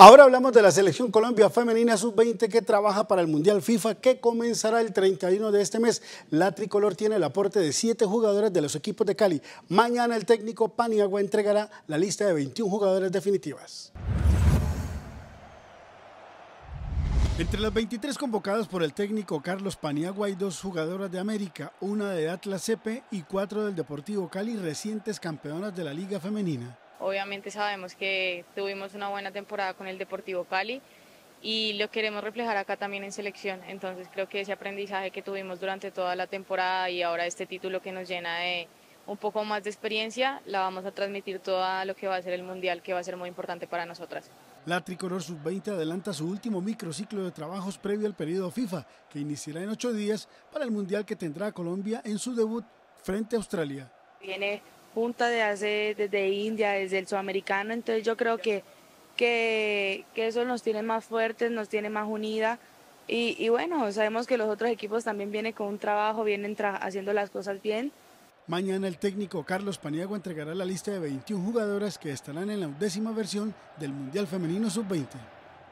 Ahora hablamos de la selección Colombia Femenina Sub-20 que trabaja para el Mundial FIFA que comenzará el 31 de este mes. La tricolor tiene el aporte de siete jugadores de los equipos de Cali. Mañana el técnico Paniagua entregará la lista de 21 jugadores definitivas. Entre las 23 convocadas por el técnico Carlos Paniagua hay dos jugadoras de América, una de Atlas CP y cuatro del Deportivo Cali, recientes campeonas de la Liga Femenina. Obviamente sabemos que tuvimos una buena temporada con el Deportivo Cali y lo queremos reflejar acá también en selección. Entonces creo que ese aprendizaje que tuvimos durante toda la temporada y ahora este título que nos llena de un poco más de experiencia, la vamos a transmitir toda lo que va a ser el Mundial, que va a ser muy importante para nosotras. La Tricolor Sub-20 adelanta su último microciclo de trabajos previo al periodo FIFA, que iniciará en ocho días para el Mundial que tendrá Colombia en su debut frente a Australia. Viene junta de hace, desde India, desde el sudamericano, entonces yo creo que, que, eso nos tiene más fuertes, nos tiene más unida Y, bueno, sabemos que los otros equipos también vienen con un trabajo, vienen haciendo las cosas bien. Mañana el técnico Carlos Paniagua entregará la lista de 21 jugadoras que estarán en la undécima versión del Mundial Femenino Sub-20.